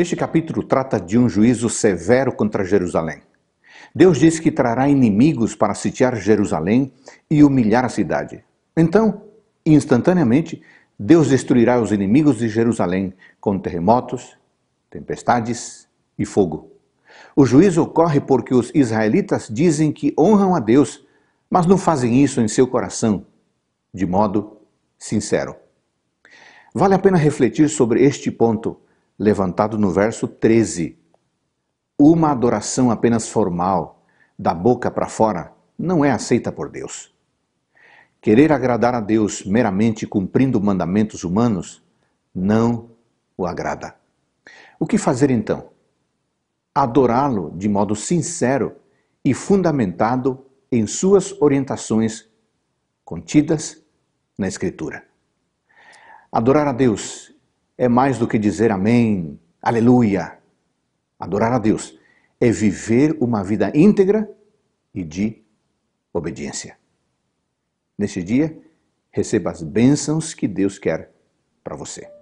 Este capítulo trata de um juízo severo contra Jerusalém. Deus diz que trará inimigos para sitiar Jerusalém e humilhar a cidade. Então, instantaneamente, Deus destruirá os inimigos de Jerusalém com terremotos, tempestades e fogo. O juízo ocorre porque os israelitas dizem que honram a Deus, mas não fazem isso em seu coração, de modo sincero. Vale a pena refletir sobre este ponto levantado no verso 13. Uma adoração apenas formal, da boca para fora, não é aceita por Deus. Querer agradar a Deus meramente cumprindo mandamentos humanos não o agrada. O que fazer então? Adorá-lo de modo sincero e fundamentado em suas orientações contidas na Escritura. Adorar a Deus é mais do que dizer amém, aleluia. Adorar a Deus é viver uma vida íntegra e de obediência. Neste dia, receba as bênçãos que Deus quer para você.